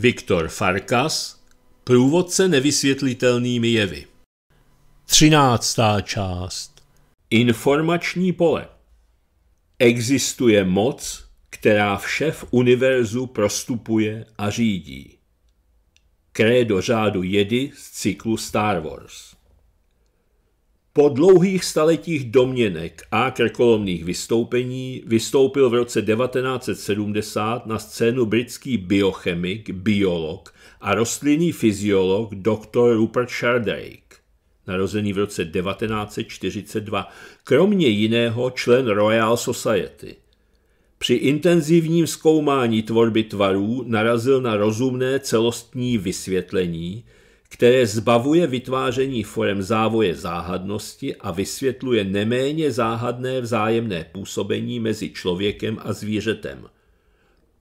Viktor Farkas Průvodce nevysvětlitelnými jevy Třináctá část Informační pole Existuje moc, která vše v univerzu prostupuje a řídí. Krédo řádu jedy z cyklu Star Wars po dlouhých staletích domněnek a krkolomných vystoupení vystoupil v roce 1970 na scénu britský biochemik, biolog a rostlinný fyziolog dr. Rupert Shardrake, narozený v roce 1942, kromě jiného člen Royal Society. Při intenzivním zkoumání tvorby tvarů narazil na rozumné celostní vysvětlení – které zbavuje vytváření forem závoje záhadnosti a vysvětluje neméně záhadné vzájemné působení mezi člověkem a zvířetem.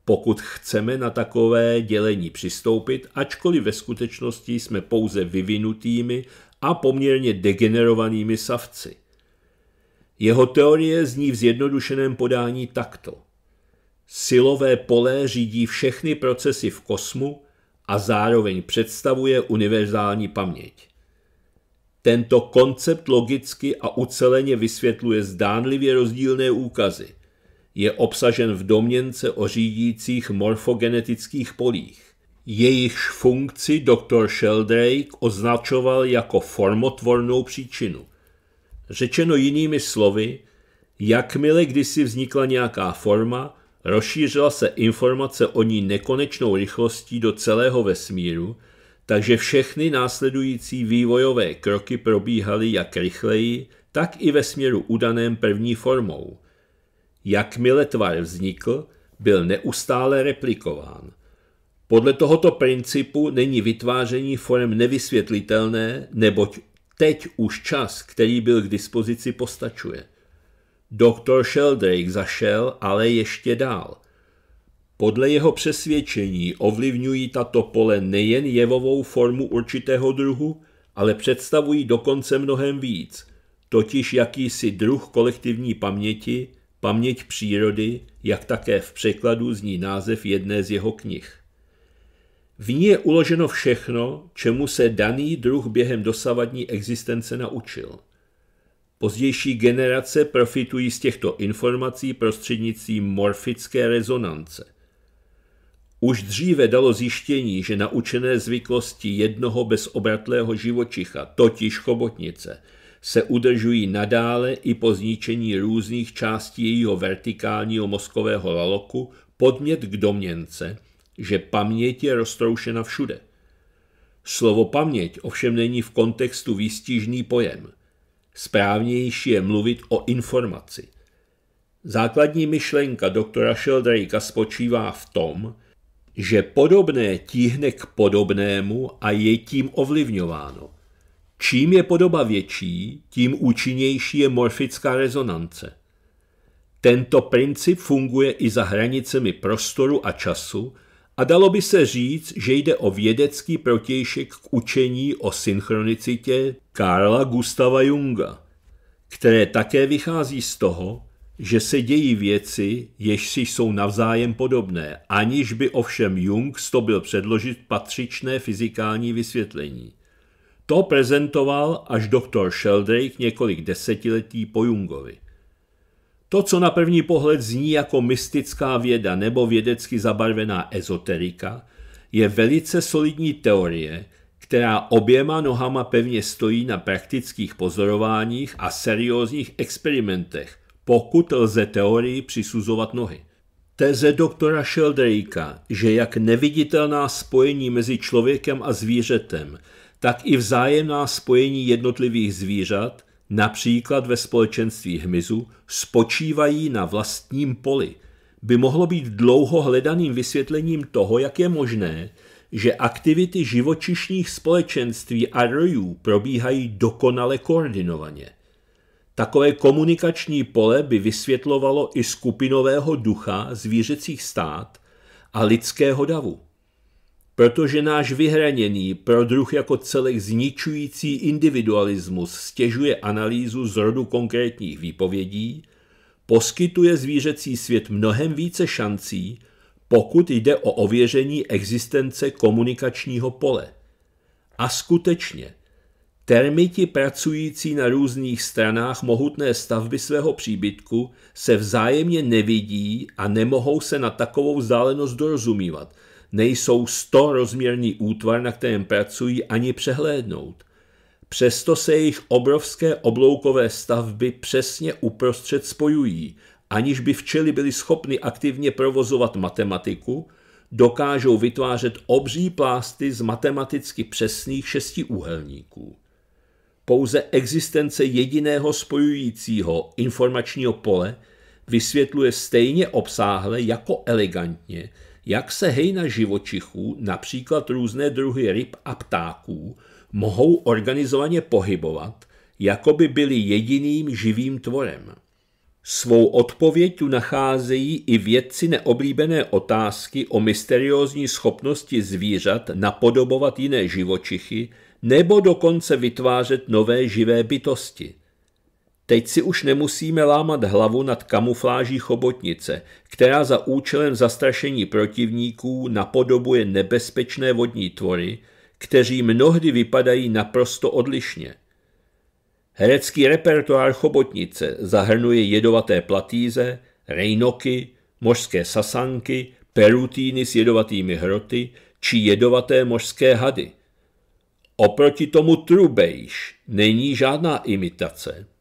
Pokud chceme na takové dělení přistoupit, ačkoliv ve skutečnosti jsme pouze vyvinutými a poměrně degenerovanými savci. Jeho teorie zní v zjednodušeném podání takto. Silové pole řídí všechny procesy v kosmu, a zároveň představuje univerzální paměť. Tento koncept logicky a uceleně vysvětluje zdánlivě rozdílné úkazy. Je obsažen v domněnce o řídících morfogenetických polích. Jejichž funkci dr. Sheldrake označoval jako formotvornou příčinu. Řečeno jinými slovy, jakmile kdysi vznikla nějaká forma, Rozšířila se informace o ní nekonečnou rychlostí do celého vesmíru, takže všechny následující vývojové kroky probíhaly jak rychleji, tak i ve směru udaném první formou. Jakmile tvar vznikl, byl neustále replikován. Podle tohoto principu není vytváření form nevysvětlitelné, neboť teď už čas, který byl k dispozici, postačuje – Doktor Sheldrake zašel ale ještě dál. Podle jeho přesvědčení ovlivňují tato pole nejen jevovou formu určitého druhu, ale představují dokonce mnohem víc, totiž jakýsi druh kolektivní paměti, paměť přírody, jak také v překladu zní název jedné z jeho knih. V ní je uloženo všechno, čemu se daný druh během dosavadní existence naučil – Pozdější generace profitují z těchto informací prostřednictvím morfické rezonance. Už dříve dalo zjištění, že naučené zvyklosti jednoho bezobratlého živočicha, totiž chobotnice, se udržují nadále i po zničení různých částí jejího vertikálního mozkového laloku podmět k domněnce, že paměť je roztroušena všude. Slovo paměť ovšem není v kontextu výstižný pojem – Správnější je mluvit o informaci. Základní myšlenka doktora Sheldrake'a spočívá v tom, že podobné tíhne k podobnému a je tím ovlivňováno. Čím je podoba větší, tím účinnější je morfická rezonance. Tento princip funguje i za hranicemi prostoru a času, a dalo by se říct, že jde o vědecký protějšek k učení o synchronicitě Karla Gustava Junga, které také vychází z toho, že se dějí věci, jež si jsou navzájem podobné, aniž by ovšem Jung to byl předložit patřičné fyzikální vysvětlení. To prezentoval až doktor Sheldrake několik desetiletí po Jungovi. To, co na první pohled zní jako mystická věda nebo vědecky zabarvená ezoterika, je velice solidní teorie, která oběma nohama pevně stojí na praktických pozorováních a seriózních experimentech, pokud lze teorii přisuzovat nohy. Teze doktora Sheldrake'a, že jak neviditelná spojení mezi člověkem a zvířetem, tak i vzájemná spojení jednotlivých zvířat například ve společenství hmyzu, spočívají na vlastním poli, by mohlo být dlouho hledaným vysvětlením toho, jak je možné, že aktivity živočišních společenství a rojů probíhají dokonale koordinovaně. Takové komunikační pole by vysvětlovalo i skupinového ducha zvířecích stát a lidského davu protože náš vyhraněný, pro druh jako celek zničující individualismus stěžuje analýzu z rodu konkrétních výpovědí, poskytuje zvířecí svět mnohem více šancí, pokud jde o ověření existence komunikačního pole. A skutečně, termiti pracující na různých stranách mohutné stavby svého příbytku se vzájemně nevidí a nemohou se na takovou vzdálenost dorozumívat – nejsou rozměrný útvar, na kterém pracují, ani přehlédnout. Přesto se jejich obrovské obloukové stavby přesně uprostřed spojují, aniž by včely byly schopny aktivně provozovat matematiku, dokážou vytvářet obří plásty z matematicky přesných šestiúhelníků. Pouze existence jediného spojujícího informačního pole vysvětluje stejně obsáhle jako elegantně jak se hejna živočichů, například různé druhy ryb a ptáků, mohou organizovaně pohybovat, jako by byli jediným živým tvorem. Svou odpověď tu nacházejí i vědci neoblíbené otázky o mysteriózní schopnosti zvířat napodobovat jiné živočichy nebo dokonce vytvářet nové živé bytosti – Teď si už nemusíme lámat hlavu nad kamufláží chobotnice, která za účelem zastrašení protivníků napodobuje nebezpečné vodní tvory, kteří mnohdy vypadají naprosto odlišně. Herecký repertoár chobotnice zahrnuje jedovaté platíze, rejnoky, mořské sasanky, perutíny s jedovatými hroty či jedovaté mořské hady. Oproti tomu trubejš není žádná imitace –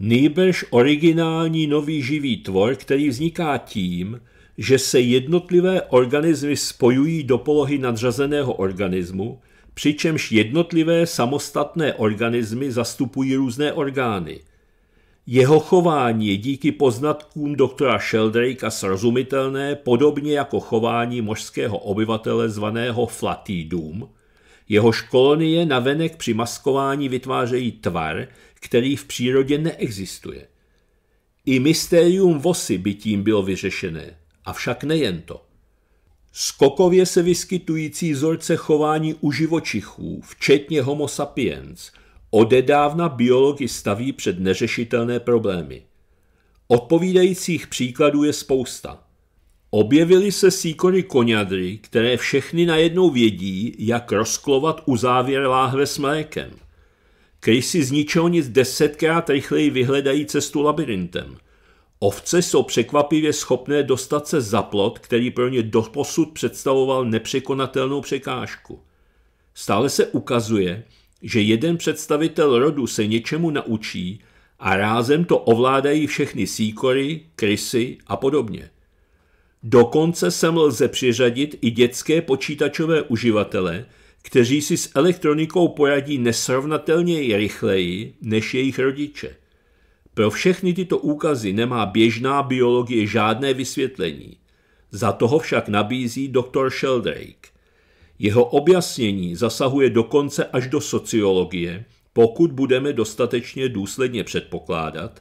nýbrž originální nový živý tvor, který vzniká tím, že se jednotlivé organismy spojují do polohy nadřazeného organismu, přičemž jednotlivé samostatné organismy zastupují různé orgány. Jeho chování je díky poznatkům doktora Sheldrake'a srozumitelné, podobně jako chování mořského obyvatele zvaného Flatidum – jeho kolonie navenek při maskování vytvářejí tvar, který v přírodě neexistuje. I mystérium vosy by tím bylo vyřešené, avšak nejen to. Skokově se vyskytující vzorce chování u živočichů, včetně homo sapiens, odedávna biologi staví před neřešitelné problémy. Odpovídajících příkladů je spousta – Objevily se síkory koňadry, které všechny najednou vědí, jak rozklovat uzávěr láhve s mlékem. Krysy z ničeho nic desetkrát rychleji vyhledají cestu labirintem. Ovce jsou překvapivě schopné dostat se za plot, který pro ně doposud představoval nepřekonatelnou překážku. Stále se ukazuje, že jeden představitel rodu se něčemu naučí a rázem to ovládají všechny síkory, krysy a podobně. Dokonce sem lze přiřadit i dětské počítačové uživatele, kteří si s elektronikou poradí nesrovnatelně rychleji než jejich rodiče. Pro všechny tyto úkazy nemá běžná biologie žádné vysvětlení. Za toho však nabízí doktor Sheldrake. Jeho objasnění zasahuje dokonce až do sociologie, pokud budeme dostatečně důsledně předpokládat,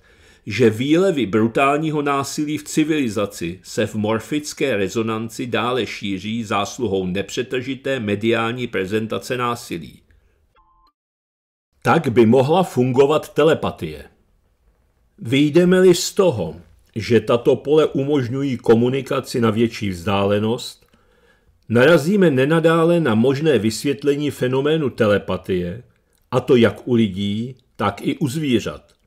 že výlevy brutálního násilí v civilizaci se v morfické rezonanci dále šíří zásluhou nepřetržité mediální prezentace násilí. Tak by mohla fungovat telepatie. Vyjdeme-li z toho, že tato pole umožňují komunikaci na větší vzdálenost, narazíme nenadále na možné vysvětlení fenoménu telepatie, a to jak u lidí, tak i u zvířat –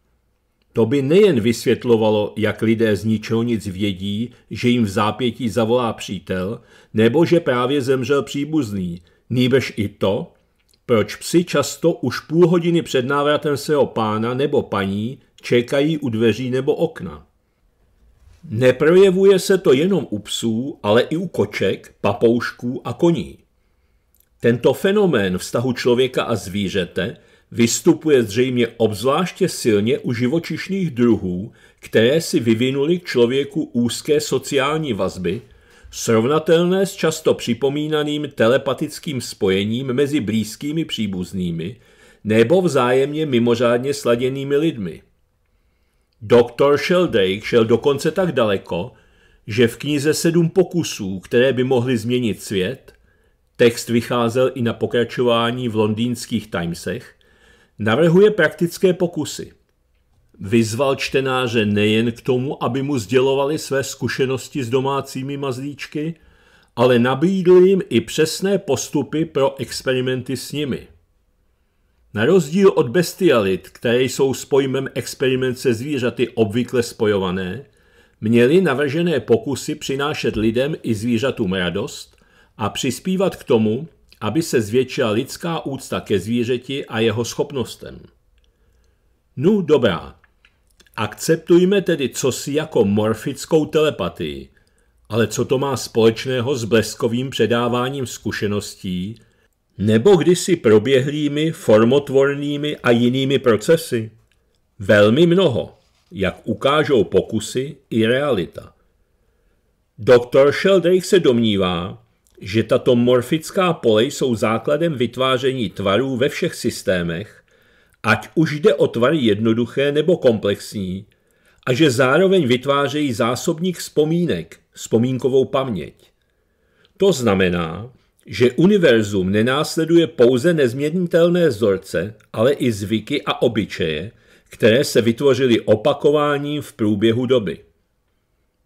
to by nejen vysvětlovalo, jak lidé z ničeho nic vědí, že jim v zápětí zavolá přítel, nebo že právě zemřel příbuzný, nýbrž i to, proč psi často už půl hodiny před návratem svého pána nebo paní čekají u dveří nebo okna. Neprojevuje se to jenom u psů, ale i u koček, papoušků a koní. Tento fenomén vztahu člověka a zvířete – vystupuje zřejmě obzvláště silně u živočišných druhů, které si vyvinuli k člověku úzké sociální vazby, srovnatelné s často připomínaným telepatickým spojením mezi blízkými příbuznými nebo vzájemně mimořádně sladěnými lidmi. Doktor Sheldrake šel dokonce tak daleko, že v knize Sedm pokusů, které by mohly změnit svět, text vycházel i na pokračování v londýnských Timesech, Navrhuje praktické pokusy. Vyzval čtenáře nejen k tomu, aby mu sdělovali své zkušenosti s domácími mazlíčky, ale nabídl jim i přesné postupy pro experimenty s nimi. Na rozdíl od bestialit, které jsou s pojmem experiment se zvířaty obvykle spojované, měly navržené pokusy přinášet lidem i zvířatům radost a přispívat k tomu, aby se zvětšila lidská úcta ke zvířeti a jeho schopnostem. No dobrá, akceptujme tedy cosi jako morfickou telepatii, ale co to má společného s bleskovým předáváním zkušeností nebo kdysi proběhlými formotvornými a jinými procesy? Velmi mnoho, jak ukážou pokusy i realita. Doktor Sheldrake se domnívá, že tato morfická pole jsou základem vytváření tvarů ve všech systémech, ať už jde o tvary jednoduché nebo komplexní, a že zároveň vytvářejí zásobník vzpomínek, vzpomínkovou paměť. To znamená, že univerzum nenásleduje pouze nezměnitelné vzorce, ale i zvyky a obyčeje, které se vytvořily opakováním v průběhu doby.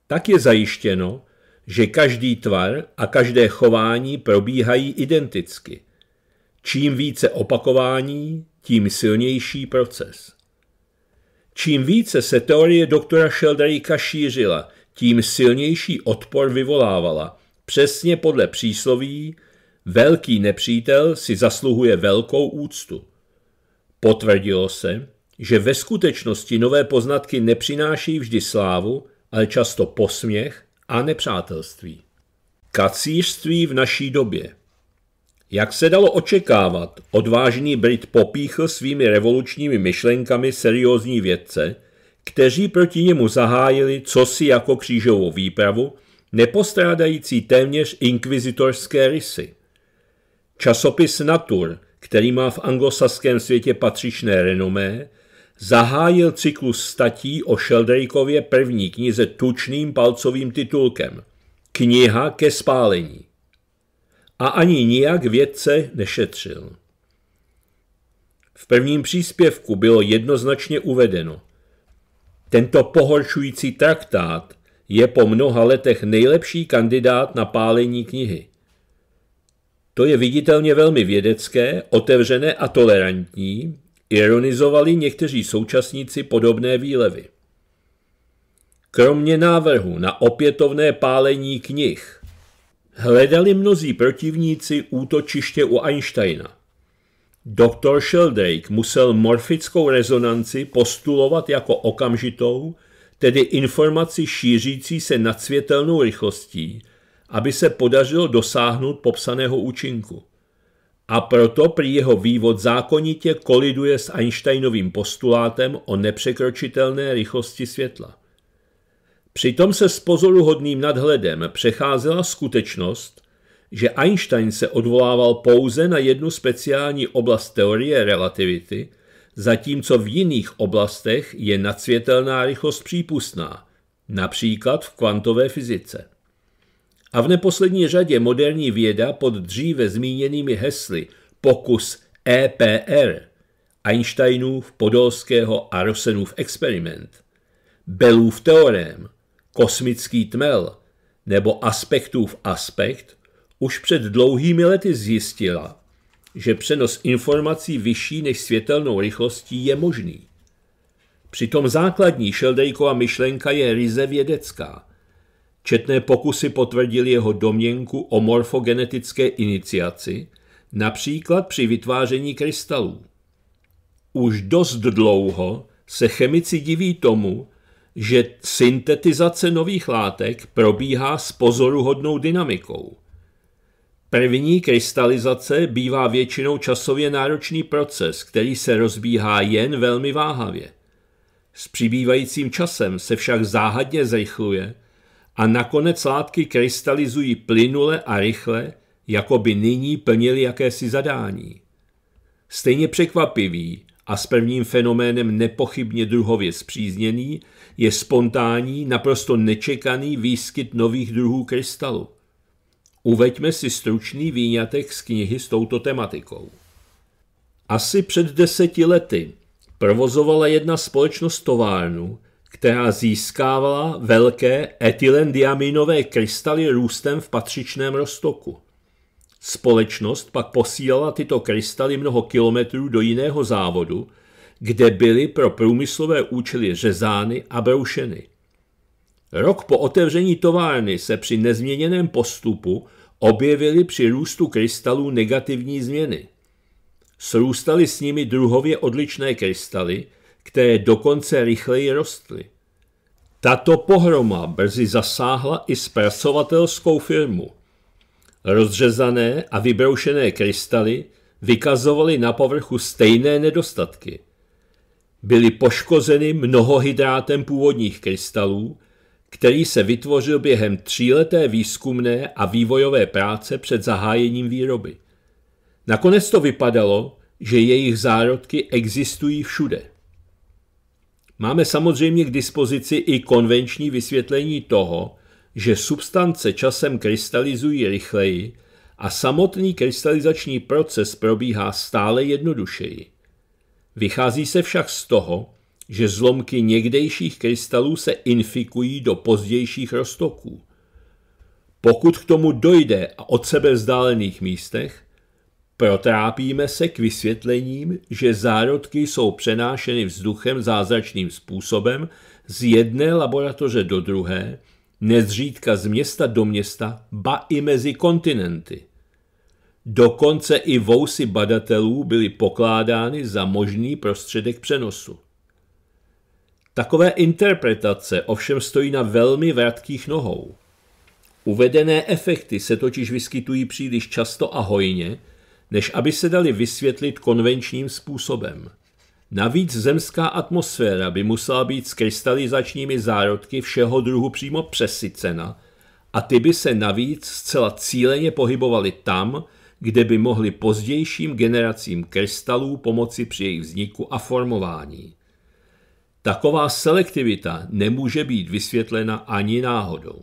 Tak je zajištěno, že každý tvar a každé chování probíhají identicky. Čím více opakování, tím silnější proces. Čím více se teorie doktora Sheldrake'a šířila, tím silnější odpor vyvolávala, přesně podle přísloví velký nepřítel si zasluhuje velkou úctu. Potvrdilo se, že ve skutečnosti nové poznatky nepřináší vždy slávu, ale často posměch a nepřátelství. Kacířství v naší době. Jak se dalo očekávat, odvážný Brit popíchl svými revolučními myšlenkami seriózní vědce, kteří proti němu zahájili cosi jako křížovou výpravu, nepostrádající téměř inkvizitorské rysy. Časopis Natur, který má v anglosaském světě patřičné renomé, zahájil cyklus statí o Sheldrakeově první knize tučným palcovým titulkem Kniha ke spálení. A ani nijak vědce nešetřil. V prvním příspěvku bylo jednoznačně uvedeno. Tento pohoršující traktát je po mnoha letech nejlepší kandidát na pálení knihy. To je viditelně velmi vědecké, otevřené a tolerantní, Ironizovali někteří současníci podobné výlevy. Kromě návrhu na opětovné pálení knih, hledali mnozí protivníci útočiště u Einsteina. Doktor Sheldrake musel morfickou rezonanci postulovat jako okamžitou, tedy informaci šířící se světelnou rychlostí, aby se podařilo dosáhnout popsaného účinku a proto prý jeho vývod zákonitě koliduje s Einsteinovým postulátem o nepřekročitelné rychlosti světla. Přitom se s pozoruhodným nadhledem přecházela skutečnost, že Einstein se odvolával pouze na jednu speciální oblast teorie relativity, zatímco v jiných oblastech je nadsvětelná rychlost přípustná, například v kvantové fyzice. A v neposlední řadě moderní věda pod dříve zmíněnými hesly pokus EPR, Einsteinův, Podolského a Rosenův experiment, Bellův teorém, kosmický tmel nebo aspektův aspekt už před dlouhými lety zjistila, že přenos informací vyšší než světelnou rychlostí je možný. Přitom základní Šeldejkova myšlenka je ryze vědecká. Četné pokusy potvrdili jeho domněnku o morfogenetické iniciaci, například při vytváření krystalů. Už dost dlouho se chemici diví tomu, že syntetizace nových látek probíhá s pozoruhodnou dynamikou. První krystalizace bývá většinou časově náročný proces, který se rozbíhá jen velmi váhavě. S přibývajícím časem se však záhadně zrychluje – a nakonec látky krystalizují plynule a rychle, jako by nyní plnili jakési zadání. Stejně překvapivý a s prvním fenoménem nepochybně druhově zpřízněný je spontánní, naprosto nečekaný výskyt nových druhů krystalu. Uveďme si stručný výňatek z knihy s touto tematikou. Asi před deseti lety provozovala jedna společnost továrnu, která získávala velké etylendiaminové krystaly růstem v patřičném roztoku. Společnost pak posílala tyto krystaly mnoho kilometrů do jiného závodu, kde byly pro průmyslové účely řezány a broušeny. Rok po otevření továrny se při nezměněném postupu objevily při růstu krystalů negativní změny. Srůstaly s nimi druhově odlišné krystaly, které dokonce rychleji rostly. Tato pohroma brzy zasáhla i zpracovatelskou firmu. Rozřezané a vybroušené krystaly vykazovaly na povrchu stejné nedostatky. Byly poškozeny mnohohydrátem původních krystalů, který se vytvořil během tříleté výzkumné a vývojové práce před zahájením výroby. Nakonec to vypadalo, že jejich zárodky existují všude. Máme samozřejmě k dispozici i konvenční vysvětlení toho, že substance časem krystalizují rychleji a samotný krystalizační proces probíhá stále jednodušeji. Vychází se však z toho, že zlomky někdejších krystalů se infikují do pozdějších roztoků. Pokud k tomu dojde a od sebe vzdálených místech, Protrápíme se k vysvětlením, že zárodky jsou přenášeny vzduchem zázračným způsobem z jedné laboratoře do druhé, nezřídka z města do města, ba i mezi kontinenty. Dokonce i vousy badatelů byly pokládány za možný prostředek přenosu. Takové interpretace ovšem stojí na velmi vratkých nohou. Uvedené efekty se totiž vyskytují příliš často a hojně, než aby se dali vysvětlit konvenčním způsobem. Navíc zemská atmosféra by musela být s krystalizačními zárodky všeho druhu přímo přesycena a ty by se navíc zcela cíleně pohybovaly tam, kde by mohly pozdějším generacím krystalů pomoci při jejich vzniku a formování. Taková selektivita nemůže být vysvětlena ani náhodou.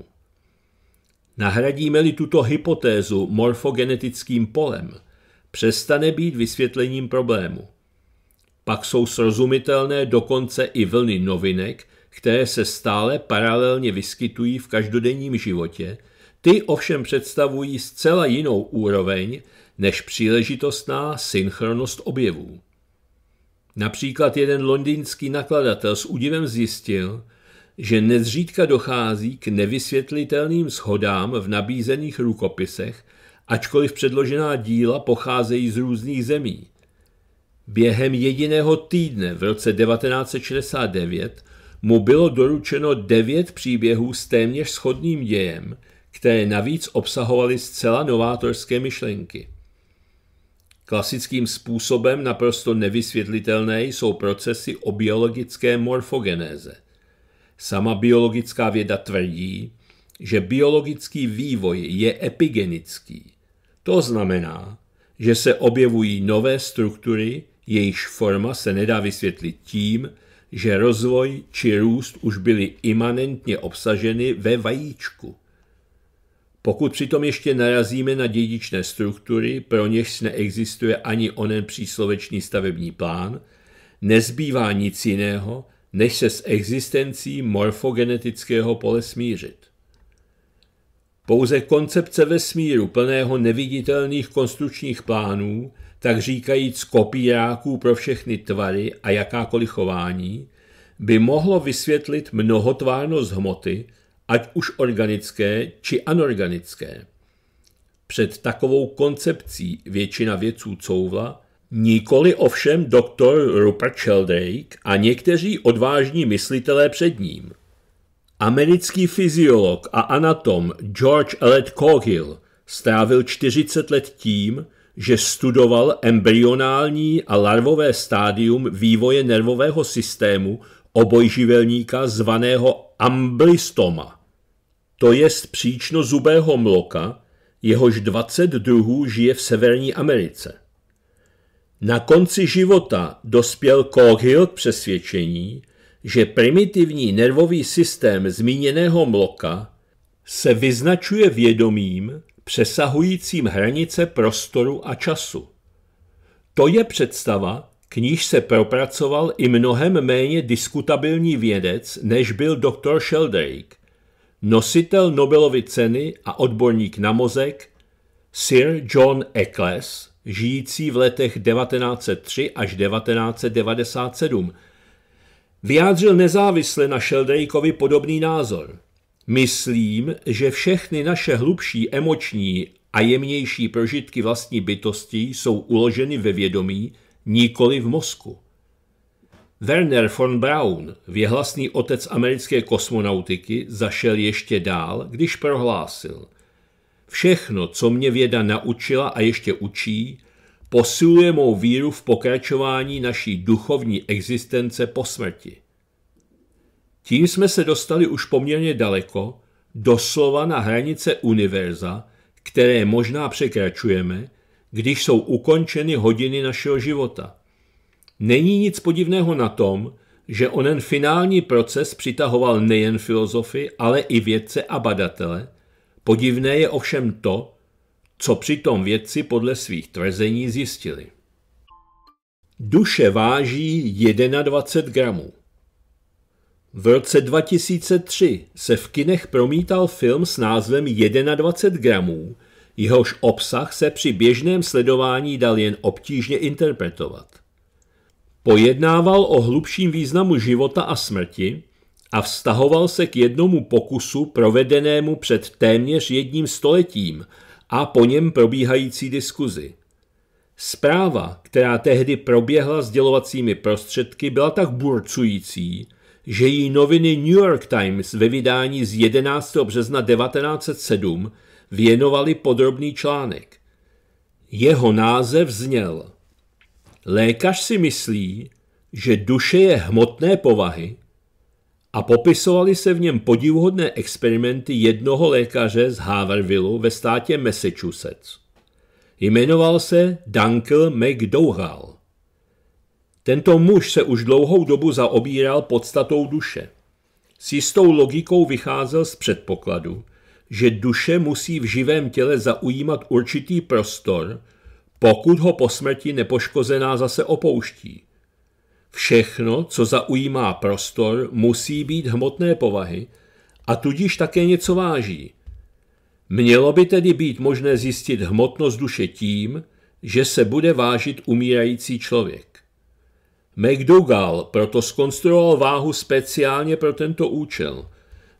Nahradíme-li tuto hypotézu morfogenetickým polem – přestane být vysvětlením problému. Pak jsou srozumitelné dokonce i vlny novinek, které se stále paralelně vyskytují v každodenním životě, ty ovšem představují zcela jinou úroveň než příležitostná synchronost objevů. Například jeden londýnský nakladatel s údivem zjistil, že nezřídka dochází k nevysvětlitelným shodám v nabízených rukopisech ačkoliv předložená díla pocházejí z různých zemí. Během jediného týdne v roce 1969 mu bylo doručeno devět příběhů s téměř shodným dějem, které navíc obsahovaly zcela novátorské myšlenky. Klasickým způsobem naprosto nevysvětlitelné jsou procesy o biologické morfogenéze. Sama biologická věda tvrdí, že biologický vývoj je epigenický. To znamená, že se objevují nové struktury, jejichž forma se nedá vysvětlit tím, že rozvoj či růst už byly imanentně obsaženy ve vajíčku. Pokud přitom ještě narazíme na dědičné struktury, pro něž neexistuje ani onen příslovečný stavební plán, nezbývá nic jiného, než se s existencí morfogenetického pole smířit. Pouze koncepce vesmíru plného neviditelných konstručních plánů, tak říkajíc kopíráků pro všechny tvary a jakákoliv chování, by mohlo vysvětlit mnohotvárnost hmoty, ať už organické či anorganické. Před takovou koncepcí většina věců couvla, nikoli ovšem doktor Rupert Sheldrake a někteří odvážní myslitelé před ním – Americký fyziolog a anatom George Ellet Cogill strávil 40 let tím, že studoval embryonální a larvové stádium vývoje nervového systému obojživelníka zvaného amblistoma. to jest příčno zubého mloka, jehož 20 druhů žije v Severní Americe. Na konci života dospěl Coghill k přesvědčení, že primitivní nervový systém zmíněného mloka se vyznačuje vědomím přesahujícím hranice prostoru a času. To je představa, k níž se propracoval i mnohem méně diskutabilní vědec, než byl doktor Sheldrake, nositel Nobelovy ceny a odborník na mozek Sir John Eccles, žijící v letech 1903 až 1997, vyjádřil nezávisle na Sheldrakeovi podobný názor. Myslím, že všechny naše hlubší emoční a jemnější prožitky vlastní bytosti jsou uloženy ve vědomí, nikoli v mozku. Werner von Braun, věhlasný otec americké kosmonautiky, zašel ještě dál, když prohlásil: Všechno, co mě věda naučila a ještě učí, posiluje mou víru v pokračování naší duchovní existence po smrti. Tím jsme se dostali už poměrně daleko, doslova na hranice univerza, které možná překračujeme, když jsou ukončeny hodiny našeho života. Není nic podivného na tom, že onen finální proces přitahoval nejen filozofy, ale i vědce a badatele. Podivné je ovšem to, co přitom vědci podle svých tvrzení zjistili. Duše váží 21 gramů. V roce 2003 se v kinech promítal film s názvem 21 gramů, jehož obsah se při běžném sledování dal jen obtížně interpretovat. Pojednával o hlubším významu života a smrti a vztahoval se k jednomu pokusu provedenému před téměř jedním stoletím – a po něm probíhající diskuzi. Zpráva, která tehdy proběhla sdělovacími prostředky, byla tak burcující, že její noviny New York Times ve vydání z 11. března 1907 věnovali podrobný článek. Jeho název zněl Lékař si myslí, že duše je hmotné povahy a popisovali se v něm podivuhodné experimenty jednoho lékaře z Havervillu ve státě Massachusetts. Jmenoval se Dunkel McDougall. Tento muž se už dlouhou dobu zaobíral podstatou duše. S jistou logikou vycházel z předpokladu, že duše musí v živém těle zaujímat určitý prostor, pokud ho po smrti nepoškozená zase opouští – Všechno, co zaujímá prostor, musí být hmotné povahy a tudíž také něco váží. Mělo by tedy být možné zjistit hmotnost duše tím, že se bude vážit umírající člověk. McDougall proto skonstruoval váhu speciálně pro tento účel.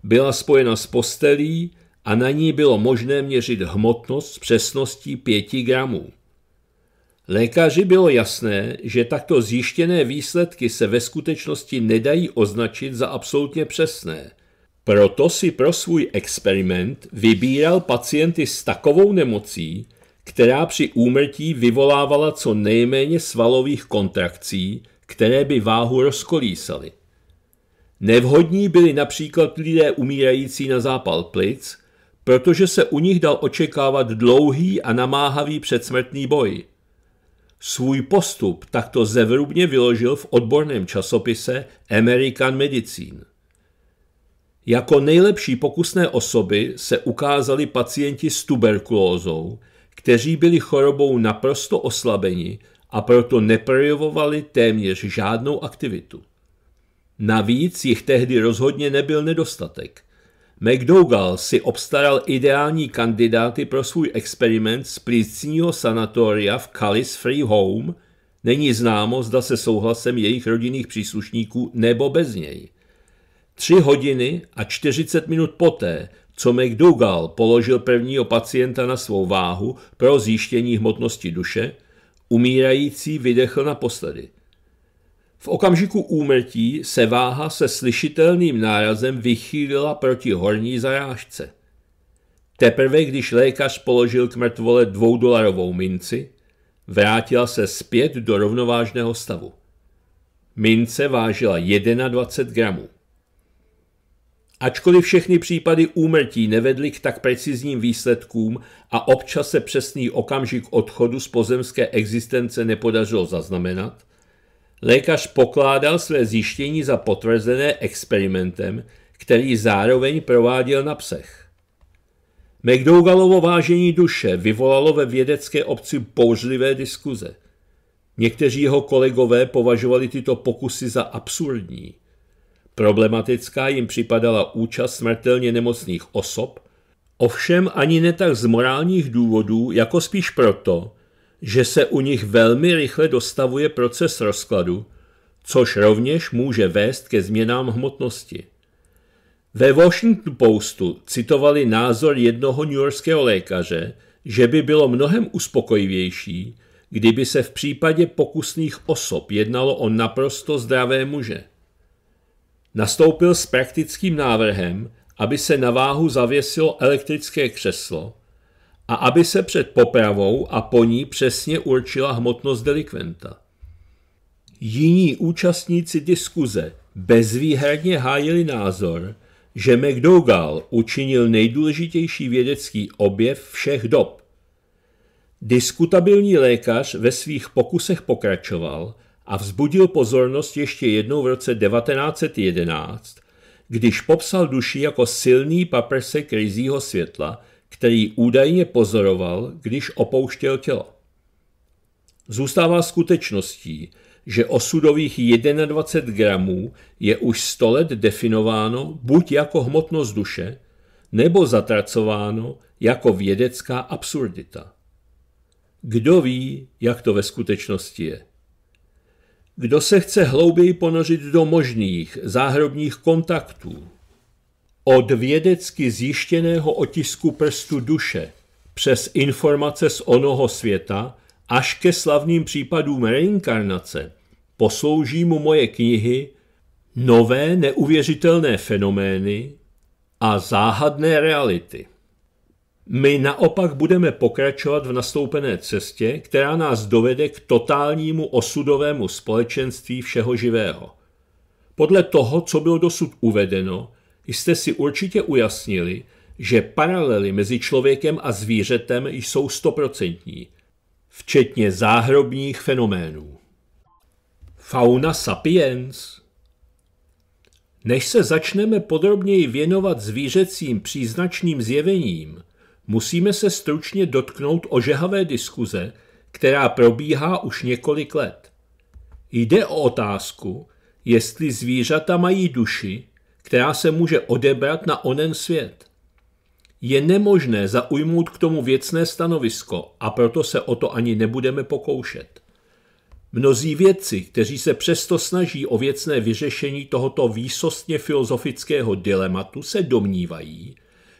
Byla spojena s postelí a na ní bylo možné měřit hmotnost s přesností 5 gramů. Lékaři bylo jasné, že takto zjištěné výsledky se ve skutečnosti nedají označit za absolutně přesné. Proto si pro svůj experiment vybíral pacienty s takovou nemocí, která při úmrtí vyvolávala co nejméně svalových kontrakcí, které by váhu rozkolísaly. Nevhodní byli například lidé umírající na zápal plic, protože se u nich dal očekávat dlouhý a namáhavý předsmrtný boj – Svůj postup takto zevrubně vyložil v odborném časopise American Medicine. Jako nejlepší pokusné osoby se ukázali pacienti s tuberkulózou, kteří byli chorobou naprosto oslabeni a proto neprojevovali téměř žádnou aktivitu. Navíc jich tehdy rozhodně nebyl nedostatek – McDougall si obstaral ideální kandidáty pro svůj experiment z plícního sanatoria v Callis Free Home. Není známo, zda se souhlasem jejich rodinných příslušníků nebo bez něj. Tři hodiny a 40 minut poté, co McDougall položil prvního pacienta na svou váhu pro zjištění hmotnosti duše, umírající vydechl naposledy. V okamžiku úmrtí se váha se slyšitelným nárazem vychýlila proti horní zarážce. Teprve když lékař položil k mrtvole dvoudolarovou minci, vrátila se zpět do rovnovážného stavu. Mince vážila 21 gramů. Ačkoliv všechny případy úmrtí nevedly k tak precizním výsledkům a občas se přesný okamžik odchodu z pozemské existence nepodařilo zaznamenat, Lékař pokládal své zjištění za potvrzené experimentem, který zároveň prováděl na psech. McDougallovo vážení duše vyvolalo ve vědecké obci bouřlivé diskuze. Někteří jeho kolegové považovali tyto pokusy za absurdní. Problematická jim připadala účast smrtelně nemocných osob, ovšem ani ne tak z morálních důvodů, jako spíš proto, že se u nich velmi rychle dostavuje proces rozkladu, což rovněž může vést ke změnám hmotnosti. Ve Washington Postu citovali názor jednoho newyorského lékaře, že by bylo mnohem uspokojivější, kdyby se v případě pokusných osob jednalo o naprosto zdravé muže. Nastoupil s praktickým návrhem, aby se na váhu zavěsilo elektrické křeslo, a aby se před popravou a po ní přesně určila hmotnost delikventa. Jiní účastníci diskuze bezvýhradně hájili názor, že McDougall učinil nejdůležitější vědecký objev všech dob. Diskutabilní lékař ve svých pokusech pokračoval a vzbudil pozornost ještě jednou v roce 1911, když popsal duši jako silný paprsek rizího světla – který údajně pozoroval, když opouštěl tělo. Zůstává skutečností, že osudových 21 gramů je už 100 let definováno buď jako hmotnost duše, nebo zatracováno jako vědecká absurdita. Kdo ví, jak to ve skutečnosti je? Kdo se chce hlouběji ponořit do možných záhrobních kontaktů, od vědecky zjištěného otisku prstu duše přes informace z onoho světa až ke slavným případům reinkarnace poslouží mu moje knihy Nové neuvěřitelné fenomény a záhadné reality. My naopak budeme pokračovat v nastoupené cestě, která nás dovede k totálnímu osudovému společenství všeho živého. Podle toho, co bylo dosud uvedeno, jste si určitě ujasnili, že paralely mezi člověkem a zvířetem jsou stoprocentní, včetně záhrobních fenoménů. Fauna sapiens Než se začneme podrobněji věnovat zvířecím příznačným zjevením, musíme se stručně dotknout ožehavé diskuze, která probíhá už několik let. Jde o otázku, jestli zvířata mají duši která se může odebrat na onen svět. Je nemožné zaujmout k tomu věcné stanovisko a proto se o to ani nebudeme pokoušet. Mnozí vědci, kteří se přesto snaží o věcné vyřešení tohoto výsostně filozofického dilematu, se domnívají,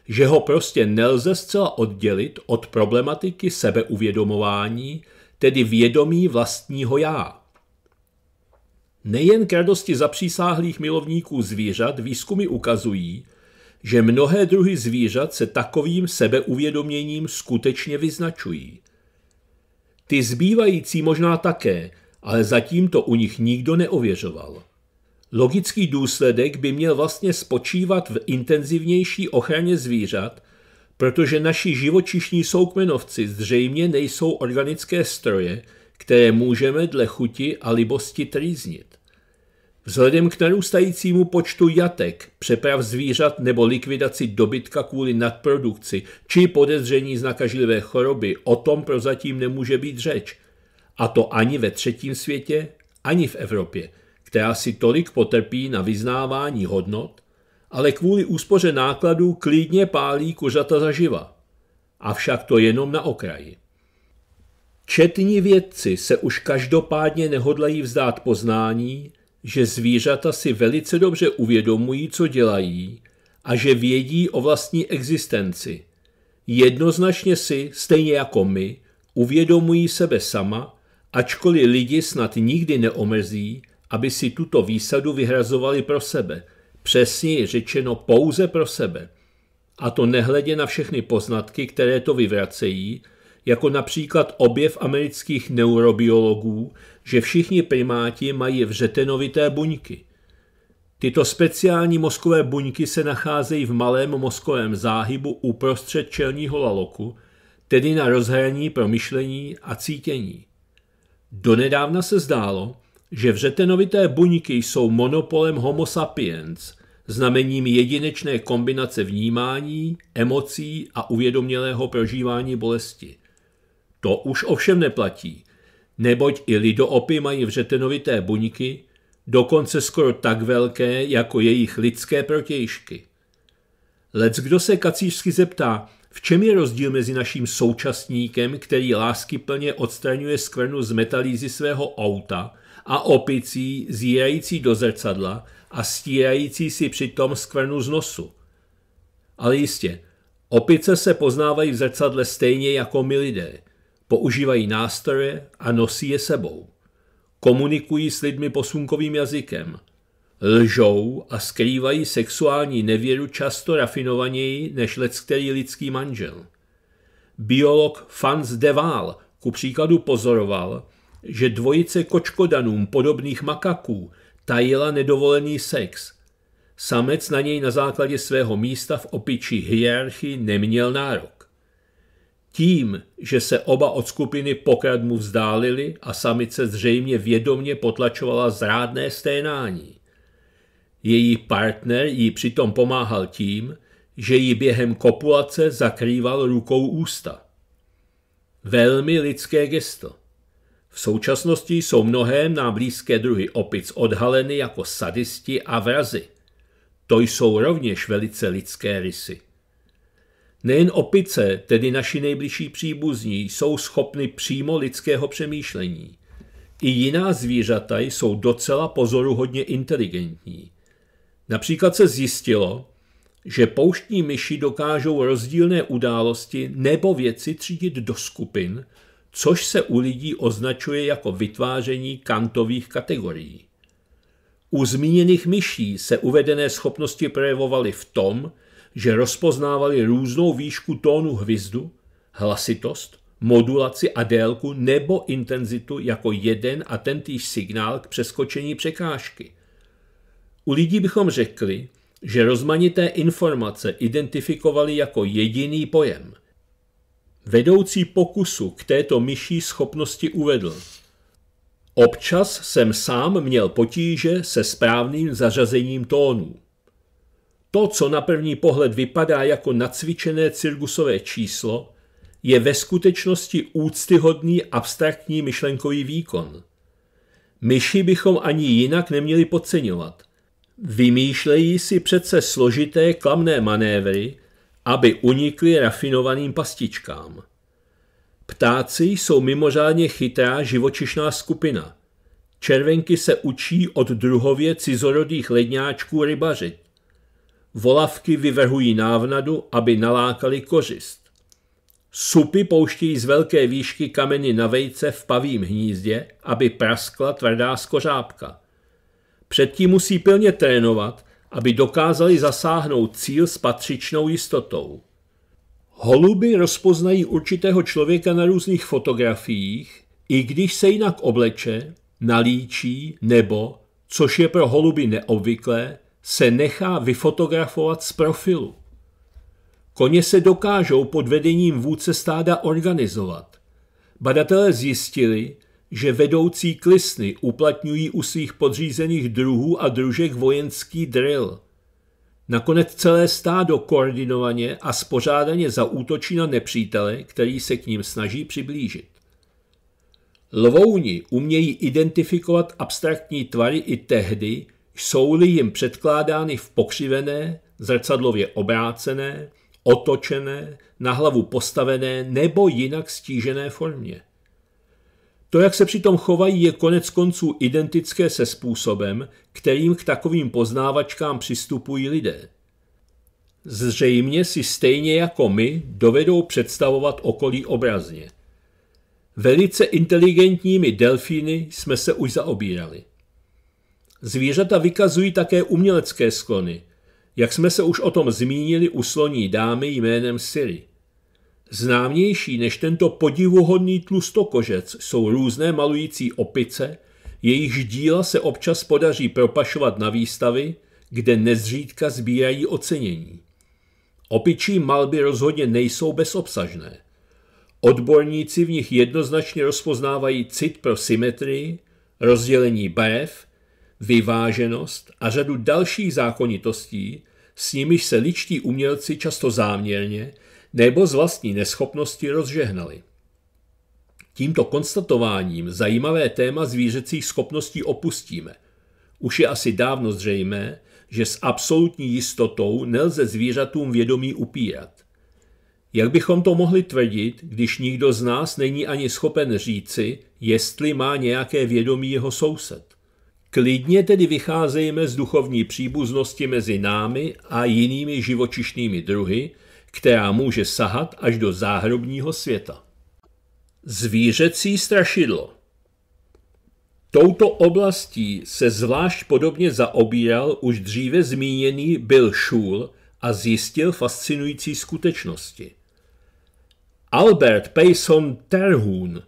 že ho prostě nelze zcela oddělit od problematiky sebeuvědomování, tedy vědomí vlastního já. Nejen k radosti zapřísáhlých milovníků zvířat výzkumy ukazují, že mnohé druhy zvířat se takovým sebeuvědoměním skutečně vyznačují. Ty zbývající možná také, ale zatím to u nich nikdo neověřoval. Logický důsledek by měl vlastně spočívat v intenzivnější ochraně zvířat, protože naši živočišní soukmenovci zřejmě nejsou organické stroje, které můžeme dle chuti a libosti trýznit. Vzhledem k narůstajícímu počtu jatek, přeprav zvířat nebo likvidaci dobytka kvůli nadprodukci či podezření z nakažlivé choroby o tom prozatím nemůže být řeč. A to ani ve třetím světě, ani v Evropě, která si tolik potrpí na vyznávání hodnot, ale kvůli úspoře nákladů klidně pálí kuřata zaživa. Avšak to jenom na okraji. Četní vědci se už každopádně nehodlají vzdát poznání, že zvířata si velice dobře uvědomují, co dělají a že vědí o vlastní existenci. Jednoznačně si, stejně jako my, uvědomují sebe sama, ačkoliv lidi snad nikdy neomezí, aby si tuto výsadu vyhrazovali pro sebe, přesně řečeno pouze pro sebe. A to nehledě na všechny poznatky, které to vyvracejí, jako například objev amerických neurobiologů, že všichni primáti mají vřetenovité buňky. Tyto speciální mozkové buňky se nacházejí v malém mozkovém záhybu uprostřed čelního laloku, tedy na rozhraní pro myšlení a cítění. Donedávna se zdálo, že vřetenovité buňky jsou monopolem homo sapiens, znamením jedinečné kombinace vnímání, emocí a uvědomělého prožívání bolesti. To už ovšem neplatí, neboť i lidoopy mají vřetenovité buňky, dokonce skoro tak velké jako jejich lidské protějšky. Lec kdo se kacířsky zeptá, v čem je rozdíl mezi naším současníkem, který lásky plně odstraňuje skvrnu z metalízy svého auta a opicí zírající do zrcadla a stírající si přitom skvrnu z nosu. Ale jistě, opice se poznávají v zrcadle stejně jako my lidé používají nástroje a nosí je sebou. Komunikují s lidmi posunkovým jazykem. Lžou a skrývají sexuální nevěru často rafinovaněji než leckterý lidský manžel. Biolog Franz de Waal ku příkladu pozoroval, že dvojice kočkodanům podobných makaků tajila nedovolený sex. Samec na něj na základě svého místa v opičí hierarchii neměl nárok. Tím, že se oba od skupiny pokrad mu vzdálili a samice zřejmě vědomně potlačovala zrádné sténání. Její partner jí přitom pomáhal tím, že jí během kopulace zakrýval rukou ústa. Velmi lidské gesto. V současnosti jsou mnohem nám blízké druhy opic odhaleny jako sadisti a vrazy. To jsou rovněž velice lidské rysy. Nejen opice, tedy naši nejbližší příbuzní, jsou schopny přímo lidského přemýšlení. I jiná zvířata jsou docela pozoruhodně inteligentní. Například se zjistilo, že pouštní myši dokážou rozdílné události nebo věci třídit do skupin, což se u lidí označuje jako vytváření kantových kategorií. U zmíněných myší se uvedené schopnosti projevovaly v tom, že rozpoznávali různou výšku tónu hvizdu, hlasitost, modulaci a délku nebo intenzitu jako jeden a tentýž signál k přeskočení překážky. U lidí bychom řekli, že rozmanité informace identifikovali jako jediný pojem. Vedoucí pokusu k této myší schopnosti uvedl. Občas jsem sám měl potíže se správným zařazením tónů. To, co na první pohled vypadá jako nacvičené cirkusové číslo, je ve skutečnosti úctyhodný abstraktní myšlenkový výkon. Myši bychom ani jinak neměli podceňovat. Vymýšlejí si přece složité klamné manévry, aby unikli rafinovaným pastičkám. Ptáci jsou mimořádně chytrá živočišná skupina. Červenky se učí od druhově cizorodých ledňáčků rybařit. Volavky vyvrhují návnadu, aby nalákali kořist. Supy pouštějí z velké výšky kameny na vejce v pavým hnízdě, aby praskla tvrdá skořápka. Předtím musí pilně trénovat, aby dokázali zasáhnout cíl s patřičnou jistotou. Holuby rozpoznají určitého člověka na různých fotografiích, i když se jinak obleče, nalíčí nebo, což je pro holuby neobvyklé, se nechá vyfotografovat z profilu. Koně se dokážou pod vedením vůdce stáda organizovat. Badatelé zjistili, že vedoucí klisny uplatňují u svých podřízených druhů a družek vojenský drill. Nakonec celé stádo koordinovaně a spořádaně zaútočí na nepřítele, který se k ním snaží přiblížit. Lvouni umějí identifikovat abstraktní tvary i tehdy, jsou-li jim předkládány v pokřivené, zrcadlově obrácené, otočené, na hlavu postavené nebo jinak stížené formě. To, jak se přitom chovají, je konec konců identické se způsobem, kterým k takovým poznávačkám přistupují lidé. Zřejmě si stejně jako my dovedou představovat okolí obrazně. Velice inteligentními delfíny jsme se už zaobírali. Zvířata vykazují také umělecké sklony, jak jsme se už o tom zmínili u sloní dámy jménem Siri. Známější než tento podivuhodný tlustokožec jsou různé malující opice, jejichž díla se občas podaří propašovat na výstavy, kde nezřídka sbírají ocenění. Opičí malby rozhodně nejsou bezobsažné. Odborníci v nich jednoznačně rozpoznávají cit pro symetrii, rozdělení barev vyváženost a řadu dalších zákonitostí, s nimiž se ličtí umělci často záměrně nebo z vlastní neschopnosti rozžehnali. Tímto konstatováním zajímavé téma zvířecích schopností opustíme. Už je asi dávno zřejmé, že s absolutní jistotou nelze zvířatům vědomí upírat. Jak bychom to mohli tvrdit, když nikdo z nás není ani schopen říci, jestli má nějaké vědomí jeho soused? Klidně tedy vycházejme z duchovní příbuznosti mezi námi a jinými živočišnými druhy, která může sahat až do záhrobního světa. Zvířecí strašidlo Touto oblastí se zvlášť podobně zaobíral už dříve zmíněný Bill Schul a zjistil fascinující skutečnosti. Albert Payson Terhune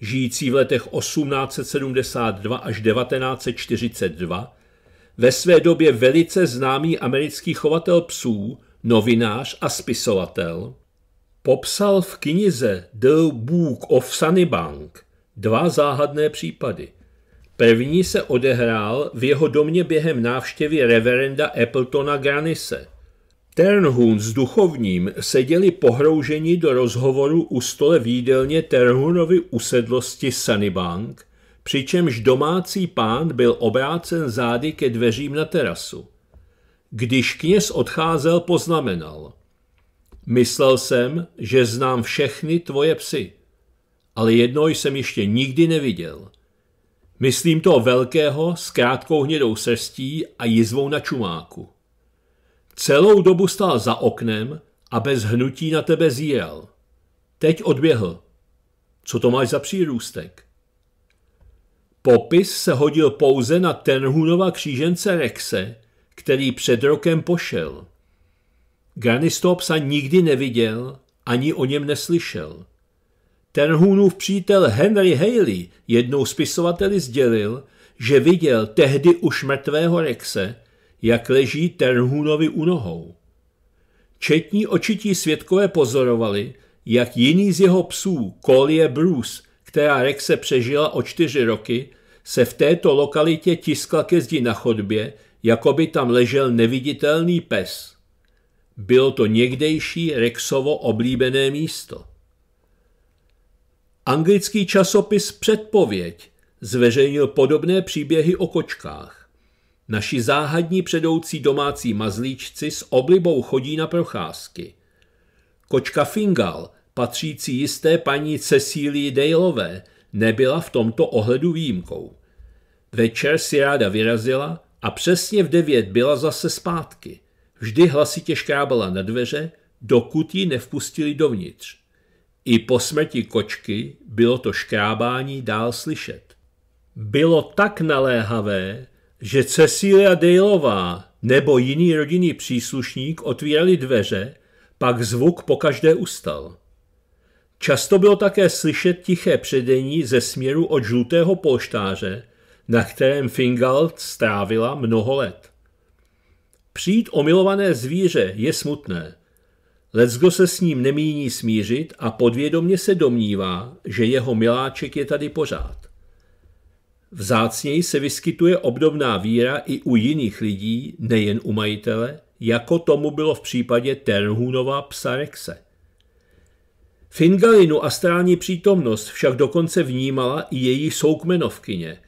žijící v letech 1872 až 1942, ve své době velice známý americký chovatel psů, novinář a spisovatel, popsal v knize The Book of Sunnybank dva záhadné případy. První se odehrál v jeho domě během návštěvy reverenda Appletona Granise – Ternhun s duchovním seděli pohrouženi do rozhovoru u stole výdelně Ternhunovi usedlosti Sanibank, přičemž domácí pán byl obrácen zády ke dveřím na terasu. Když kněz odcházel, poznamenal. Myslel jsem, že znám všechny tvoje psy, ale jedno jsem ještě nikdy neviděl. Myslím toho velkého s krátkou hnědou srstí a jizvou na čumáku. Celou dobu stál za oknem a bez hnutí na tebe zíjel. Teď odběhl. Co to máš za přírůstek? Popis se hodil pouze na Tenhunova křížence Rexe, který před rokem pošel. Granisto psa nikdy neviděl, ani o něm neslyšel. Tenhunův přítel Henry Haley jednou spisovateli sdělil, že viděl tehdy už mrtvého Rexe, jak leží Terhunovi u nohou. Četní očití svědkové pozorovali, jak jiný z jeho psů, Kolie Bruce, která Rexe přežila o čtyři roky, se v této lokalitě tiskla ke zdi na chodbě, jako by tam ležel neviditelný pes. Bylo to někdejší Rexovo oblíbené místo. Anglický časopis Předpověď zveřejnil podobné příběhy o kočkách. Naši záhadní předoucí domácí mazlíčci s oblibou chodí na procházky. Kočka Fingal, patřící jisté paní Cecílii Dejlové, nebyla v tomto ohledu výjimkou. Večer si ráda vyrazila a přesně v devět byla zase zpátky. Vždy hlasitě škrábala na dveře, dokud ji nevpustili dovnitř. I po smrti kočky bylo to škrábání dál slyšet. Bylo tak naléhavé, že Cecilia Dejlová nebo jiný rodinný příslušník otvírali dveře, pak zvuk pokaždé ustal. Často bylo také slyšet tiché předení ze směru od žlutého polštáře, na kterém Fingal strávila mnoho let. Přijít omilované zvíře je smutné. Lecko se s ním nemíní smířit a podvědomně se domnívá, že jeho miláček je tady pořád. Vzácněji se vyskytuje obdobná víra i u jiných lidí, nejen u majitele, jako tomu bylo v případě Ternhunova psa Rexe. Fingalinu astrální přítomnost však dokonce vnímala i její soukmenovkyně.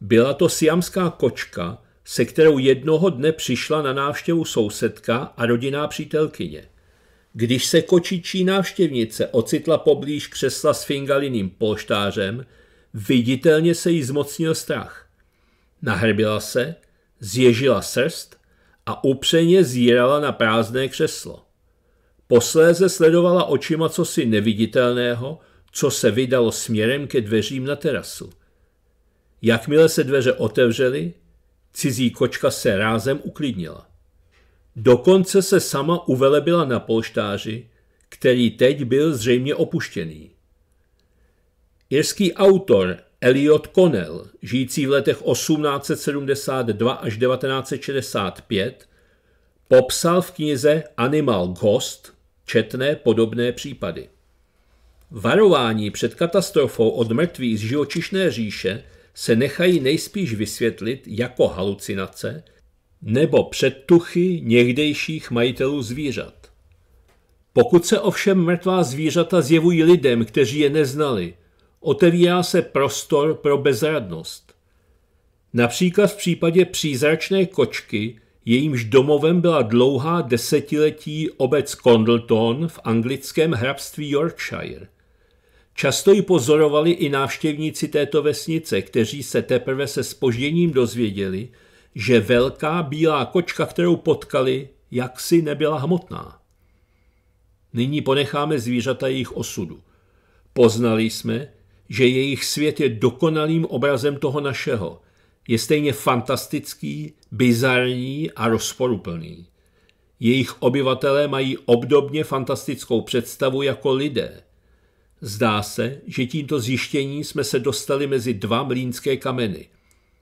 Byla to siamská kočka, se kterou jednoho dne přišla na návštěvu sousedka a rodinná přítelkyně. Když se kočičí návštěvnice ocitla poblíž křesla s fingaliným polštářem, Viditelně se jí zmocnil strach. Nahrbila se, zježila srst a upřeně zírala na prázdné křeslo. Posléze sledovala očima cosi neviditelného, co se vydalo směrem ke dveřím na terasu. Jakmile se dveře otevřely, cizí kočka se rázem uklidnila. Dokonce se sama uvelebila na polštáři, který teď byl zřejmě opuštěný. Jirský autor Elliot Connell, žijící v letech 1872 až 1965, popsal v knize Animal Ghost četné podobné případy. Varování před katastrofou od mrtvých z živočišné říše se nechají nejspíš vysvětlit jako halucinace nebo předtuchy někdejších majitelů zvířat. Pokud se ovšem mrtvá zvířata zjevují lidem, kteří je neznali, otevírá se prostor pro bezradnost. Například v případě přízračné kočky, jejímž domovem byla dlouhá desetiletí obec Condleton v anglickém hrabství Yorkshire. Často ji pozorovali i návštěvníci této vesnice, kteří se teprve se spožděním dozvěděli, že velká bílá kočka, kterou potkali, jaksi nebyla hmotná. Nyní ponecháme zvířata jejich osudu. Poznali jsme, že jejich svět je dokonalým obrazem toho našeho. Je stejně fantastický, bizarní a rozporuplný. Jejich obyvatelé mají obdobně fantastickou představu jako lidé. Zdá se, že tímto zjištění jsme se dostali mezi dva mlínské kameny.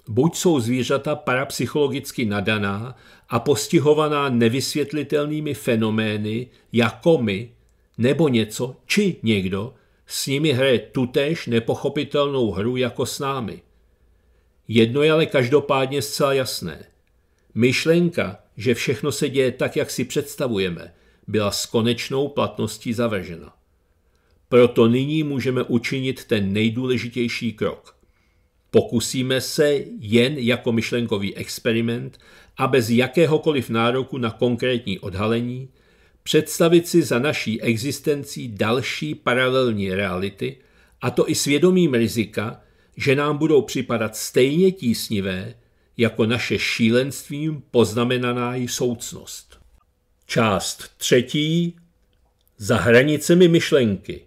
Buď jsou zvířata parapsychologicky nadaná a postihovaná nevysvětlitelnými fenomény, jako my, nebo něco či někdo, s nimi hraje tutéž nepochopitelnou hru jako s námi. Jedno je ale každopádně zcela jasné. Myšlenka, že všechno se děje tak, jak si představujeme, byla s konečnou platností zavržena. Proto nyní můžeme učinit ten nejdůležitější krok. Pokusíme se jen jako myšlenkový experiment a bez jakéhokoliv nároku na konkrétní odhalení představit si za naší existencí další paralelní reality, a to i svědomím rizika, že nám budou připadat stejně tísnivé jako naše šílenstvím poznamenaná soucnost. Část třetí Za hranicemi myšlenky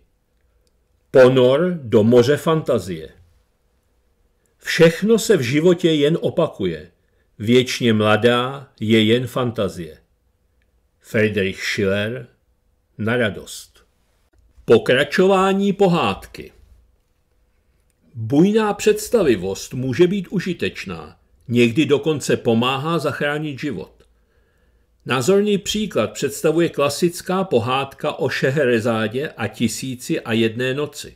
Ponor do moře fantazie Všechno se v životě jen opakuje. Věčně mladá je jen fantazie. Friedrich Schiller na radost. Pokračování pohádky Bujná představivost může být užitečná, někdy dokonce pomáhá zachránit život. Názorný příklad představuje klasická pohádka o Šeherezádě a tisíci a jedné noci.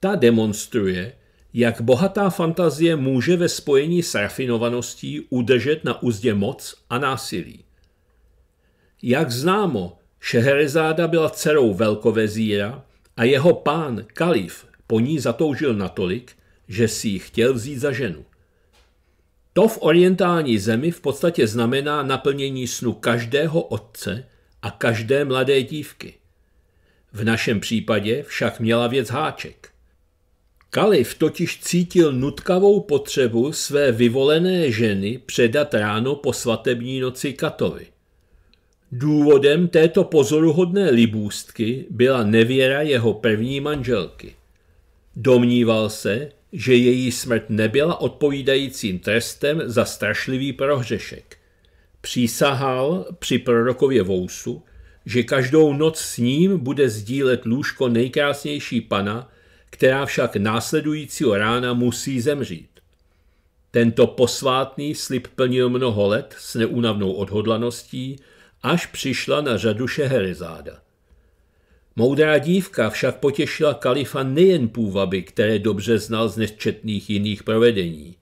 Ta demonstruje, jak bohatá fantazie může ve spojení s rafinovaností udržet na úzdě moc a násilí. Jak známo, Šeherezáda byla dcerou velkovezíra a jeho pán Kalif po ní zatoužil natolik, že si ji chtěl vzít za ženu. To v orientální zemi v podstatě znamená naplnění snu každého otce a každé mladé dívky. V našem případě však měla věc háček. Kalif totiž cítil nutkavou potřebu své vyvolené ženy předat ráno po svatební noci Katovi. Důvodem této pozoruhodné libůstky byla nevěra jeho první manželky. Domníval se, že její smrt nebyla odpovídajícím trestem za strašlivý prohřešek. Přísahal při prorokově Vousu, že každou noc s ním bude sdílet lůžko nejkrásnější pana, která však následujícího rána musí zemřít. Tento posvátný slib plnil mnoho let s neúnavnou odhodlaností, až přišla na řadu Šeherezáda. Moudrá dívka však potěšila kalifa nejen půvaby, které dobře znal z nesčetných jiných provedení,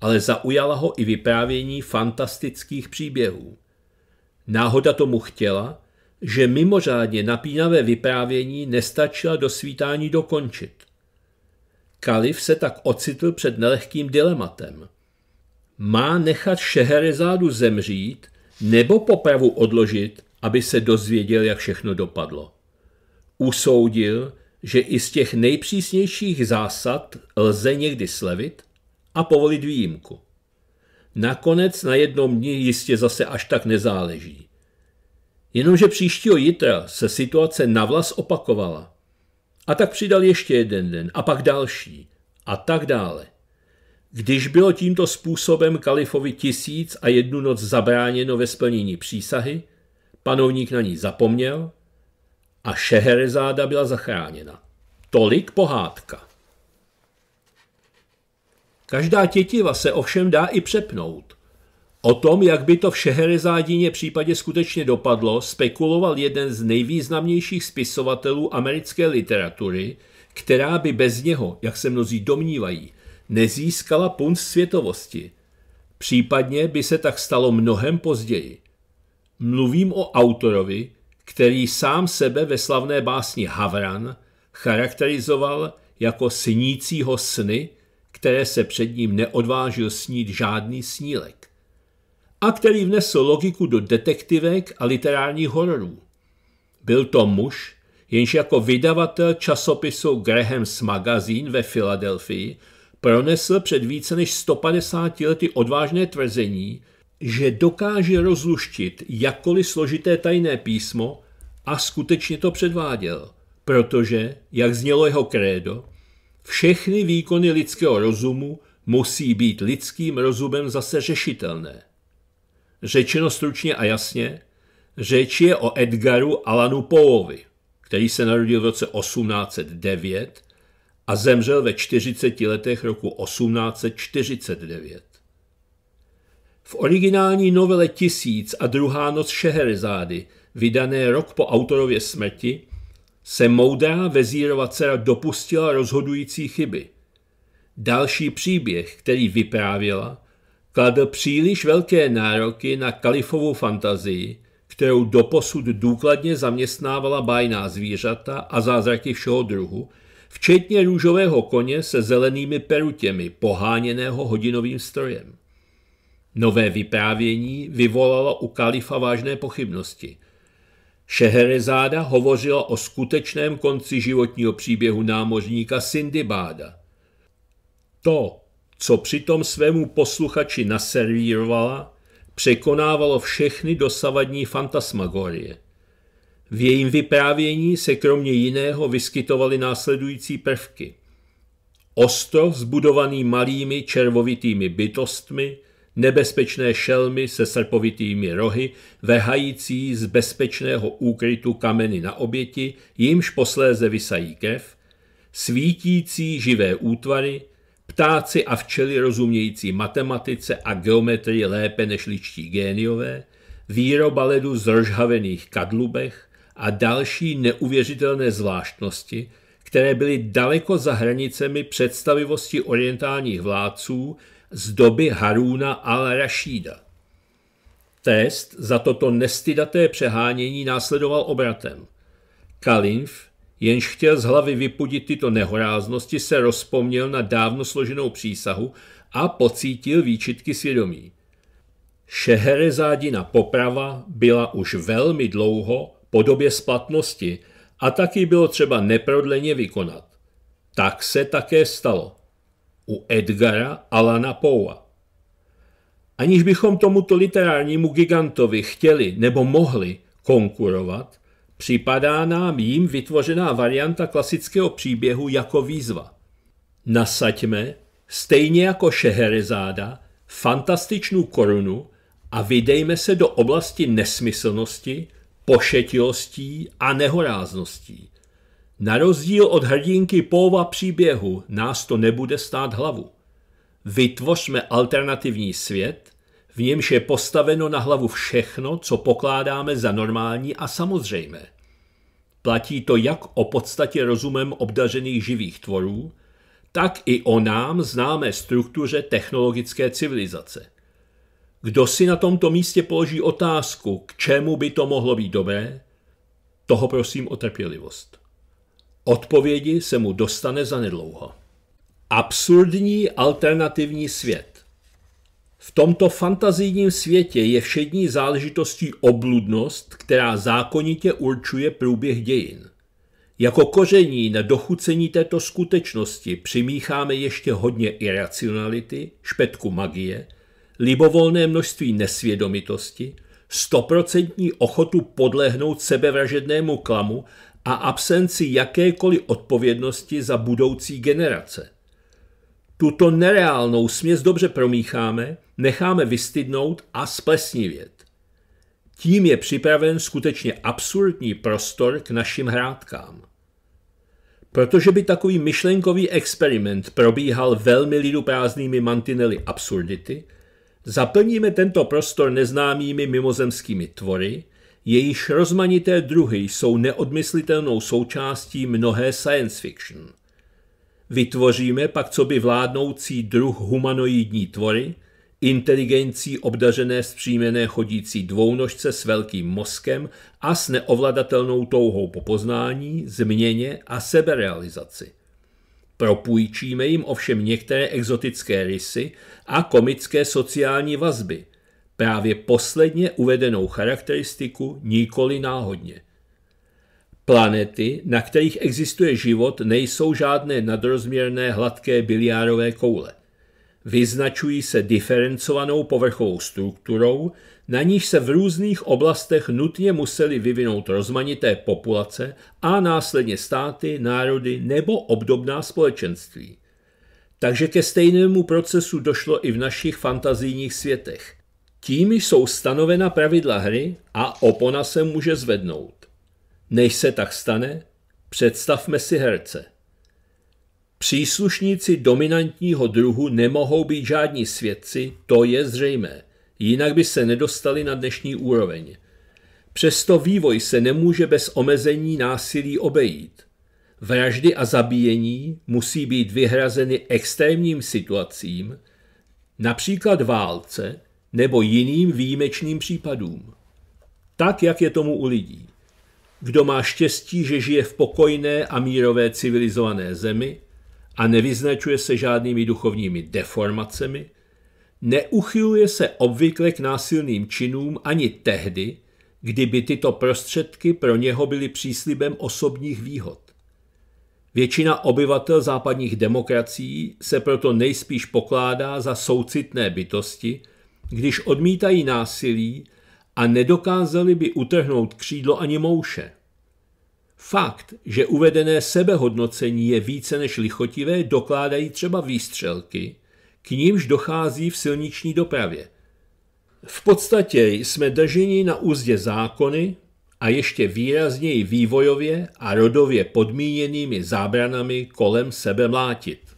ale zaujala ho i vyprávění fantastických příběhů. Náhoda tomu chtěla, že mimořádně napínavé vyprávění nestačila do svítání dokončit. Kalif se tak ocitl před nelehkým dilematem. Má nechat Šeherezádu zemřít nebo popravu odložit, aby se dozvěděl, jak všechno dopadlo. Usoudil, že i z těch nejpřísnějších zásad lze někdy slevit a povolit výjimku. Nakonec na jednom dni jistě zase až tak nezáleží. Jenomže příštího jitra se situace vlas opakovala. A tak přidal ještě jeden den, a pak další, a tak dále. Když bylo tímto způsobem kalifovi tisíc a jednu noc zabráněno ve splnění přísahy, panovník na ní zapomněl a Šeherezáda byla zachráněna. Tolik pohádka. Každá tětiva se ovšem dá i přepnout. O tom, jak by to v Šeherezádině případě skutečně dopadlo, spekuloval jeden z nejvýznamnějších spisovatelů americké literatury, která by bez něho, jak se mnozí domnívají, nezískala punc světovosti. Případně by se tak stalo mnohem později. Mluvím o autorovi, který sám sebe ve slavné básni Havran charakterizoval jako snícího sny, které se před ním neodvážil snít žádný snílek. A který vnesl logiku do detektivek a literárních hororů. Byl to muž, jenž jako vydavatel časopisu Graham's Magazine ve Filadelfii pronesl před více než 150 lety odvážné tvrzení, že dokáže rozluštit jakkoliv složité tajné písmo a skutečně to předváděl, protože, jak znělo jeho krédo, všechny výkony lidského rozumu musí být lidským rozumem zase řešitelné. Řečeno stručně a jasně, řeč je o Edgaru Alanu Poovi, který se narodil v roce 1809 a zemřel ve 40 letech roku 1849. V originální novele Tisíc a druhá noc Šeherezády, vydané rok po autorově smrti, se moudrá vezírova dcera dopustila rozhodující chyby. Další příběh, který vyprávěla, kladl příliš velké nároky na kalifovou fantazii, kterou doposud důkladně zaměstnávala bájná zvířata a zázraky všeho druhu – včetně růžového koně se zelenými perutěmi, poháněného hodinovým strojem. Nové vyprávění vyvolalo u kalifa vážné pochybnosti. Šeherezáda hovořila o skutečném konci životního příběhu námořníka Sindibáda. To, co přitom svému posluchači naservírovala, překonávalo všechny dosavadní fantasmagorie – v jejím vyprávění se kromě jiného vyskytovaly následující prvky. Ostrov zbudovaný malými červovitými bytostmi, nebezpečné šelmy se srpovitými rohy, vehající z bezpečného úkrytu kameny na oběti, jimž posléze vysají krev, svítící živé útvary, ptáci a včely rozumějící matematice a geometrii lépe než ličtí géniové, výroba ledu z rozhavených kadlubech, a další neuvěřitelné zvláštnosti, které byly daleko za hranicemi představivosti orientálních vládců z doby Haruna al-Rašída. Test za toto nestydaté přehánění následoval obratem. Kalinf, jenž chtěl z hlavy vypudit tyto nehoráznosti, se rozpomněl na dávno složenou přísahu a pocítil výčitky svědomí. Šeherezádina poprava byla už velmi dlouho po době splatnosti a taky bylo třeba neprodleně vykonat. Tak se také stalo. U Edgara Alana Poua. Aniž bychom tomuto literárnímu gigantovi chtěli nebo mohli konkurovat, připadá nám jim vytvořená varianta klasického příběhu jako výzva. Nasaďme, stejně jako Šeherezáda, fantastičnou korunu a vydejme se do oblasti nesmyslnosti, pošetilostí a nehorázností. Na rozdíl od hrdinky Póva příběhu nás to nebude stát hlavu. Vytvořme alternativní svět, v němž je postaveno na hlavu všechno, co pokládáme za normální a samozřejmé. Platí to jak o podstatě rozumem obdařených živých tvorů, tak i o nám známé struktuře technologické civilizace. Kdo si na tomto místě položí otázku, k čemu by to mohlo být dobré, toho prosím o trpělivost. Odpovědi se mu dostane zanedlouho. Absurdní alternativní svět. V tomto fantazijním světě je všední záležitostí obludnost, která zákonitě určuje průběh dějin. Jako koření na dochucení této skutečnosti přimícháme ještě hodně iracionality, špetku magie – libovolné množství nesvědomitosti, stoprocentní ochotu podlehnout sebevražednému klamu a absenci jakékoliv odpovědnosti za budoucí generace. Tuto nereálnou směs dobře promícháme, necháme vystydnout a splesnivět. Tím je připraven skutečně absurdní prostor k našim hrádkám. Protože by takový myšlenkový experiment probíhal velmi prázdnými mantinely absurdity – Zaplníme tento prostor neznámými mimozemskými tvory, jejíž rozmanité druhy jsou neodmyslitelnou součástí mnohé science fiction. Vytvoříme pak co by vládnoucí druh humanoidní tvory, inteligencí obdařené vzpřímené chodící dvounožce s velkým mozkem a s neovladatelnou touhou po poznání, změně a seberealizaci – Propůjčíme jim ovšem některé exotické rysy a komické sociální vazby. Právě posledně uvedenou charakteristiku nikoli náhodně. Planety, na kterých existuje život, nejsou žádné nadrozměrné hladké biliárové koule. Vyznačují se diferencovanou povrchovou strukturou, na níž se v různých oblastech nutně museli vyvinout rozmanité populace a následně státy, národy nebo obdobná společenství. Takže ke stejnému procesu došlo i v našich fantazijních světech. Tím jsou stanovena pravidla hry a opona se může zvednout. Než se tak stane, představme si herce. Příslušníci dominantního druhu nemohou být žádní svědci, to je zřejmé jinak by se nedostali na dnešní úroveň. Přesto vývoj se nemůže bez omezení násilí obejít. Vraždy a zabíjení musí být vyhrazeny extrémním situacím, například válce nebo jiným výjimečným případům. Tak, jak je tomu u lidí. Kdo má štěstí, že žije v pokojné a mírové civilizované zemi a nevyznačuje se žádnými duchovními deformacemi, neuchyluje se obvykle k násilným činům ani tehdy, kdyby tyto prostředky pro něho byly příslibem osobních výhod. Většina obyvatel západních demokracií se proto nejspíš pokládá za soucitné bytosti, když odmítají násilí a nedokázali by utrhnout křídlo ani mouše. Fakt, že uvedené sebehodnocení je více než lichotivé, dokládají třeba výstřelky, k nímž dochází v silniční dopravě. V podstatě jsme drženi na úzdě zákony a ještě výrazněji vývojově a rodově podmíněnými zábranami kolem sebe mlátit.